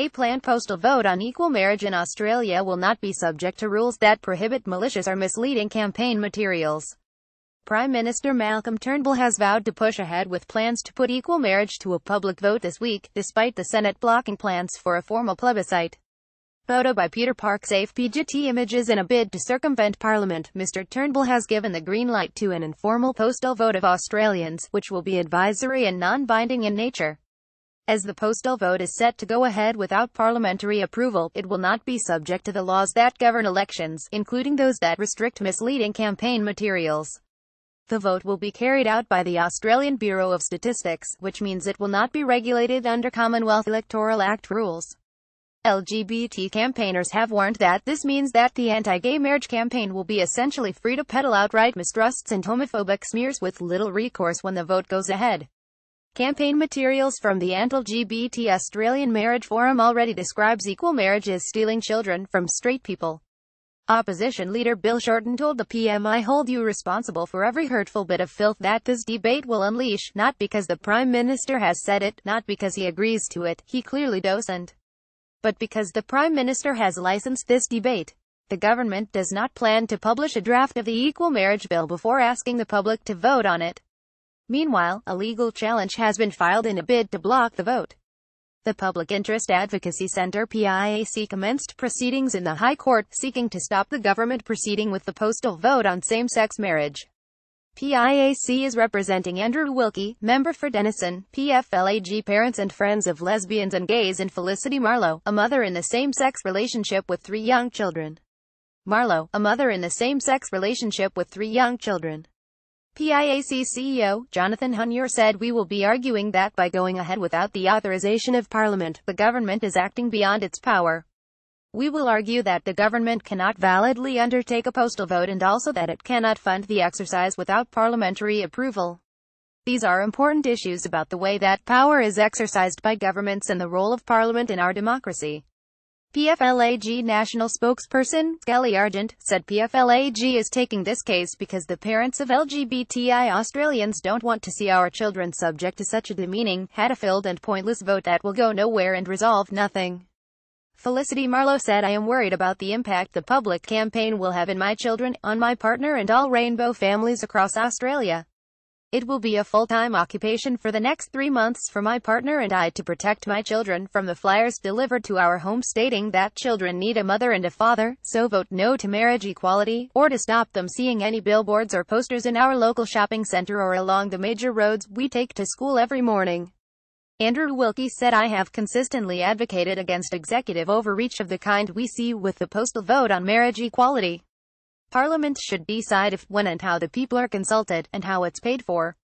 A planned postal vote on equal marriage in Australia will not be subject to rules that prohibit malicious or misleading campaign materials. Prime Minister Malcolm Turnbull has vowed to push ahead with plans to put equal marriage to a public vote this week, despite the Senate blocking plans for a formal plebiscite. Photo by Peter Parks AFPGT Images In a bid to circumvent Parliament, Mr Turnbull has given the green light to an informal postal vote of Australians, which will be advisory and non-binding in nature. As the postal vote is set to go ahead without parliamentary approval, it will not be subject to the laws that govern elections, including those that restrict misleading campaign materials. The vote will be carried out by the Australian Bureau of Statistics, which means it will not be regulated under Commonwealth Electoral Act rules. LGBT campaigners have warned that this means that the anti-gay marriage campaign will be essentially free to peddle outright mistrusts and homophobic smears with little recourse when the vote goes ahead. Campaign materials from the anti-LGBT Australian Marriage Forum already describes equal marriage as stealing children from straight people. Opposition leader Bill Shorten told the PM I hold you responsible for every hurtful bit of filth that this debate will unleash, not because the Prime Minister has said it, not because he agrees to it, he clearly doesn't, but because the Prime Minister has licensed this debate. The government does not plan to publish a draft of the Equal Marriage Bill before asking the public to vote on it. Meanwhile, a legal challenge has been filed in a bid to block the vote. The Public Interest Advocacy Center PIAC commenced proceedings in the High Court, seeking to stop the government proceeding with the postal vote on same-sex marriage. PIAC is representing Andrew Wilkie, member for Denison, PFLAG Parents and Friends of Lesbians and Gays and Felicity Marlowe, a mother in the same-sex relationship with three young children. Marlowe, a mother in the same-sex relationship with three young children. PIAC CEO, Jonathan Hunyor said we will be arguing that by going ahead without the authorization of Parliament, the government is acting beyond its power. We will argue that the government cannot validly undertake a postal vote and also that it cannot fund the exercise without parliamentary approval. These are important issues about the way that power is exercised by governments and the role of Parliament in our democracy. PFLAG national spokesperson, Skelly Argent, said PFLAG is taking this case because the parents of LGBTI Australians don't want to see our children subject to such a demeaning, hat-filled and pointless vote that will go nowhere and resolve nothing. Felicity Marlowe said I am worried about the impact the public campaign will have in my children, on my partner and all rainbow families across Australia. It will be a full-time occupation for the next three months for my partner and I to protect my children from the flyers delivered to our home stating that children need a mother and a father, so vote no to marriage equality, or to stop them seeing any billboards or posters in our local shopping center or along the major roads we take to school every morning. Andrew Wilkie said I have consistently advocated against executive overreach of the kind we see with the postal vote on marriage equality. Parliament should decide if, when and how the people are consulted, and how it's paid for.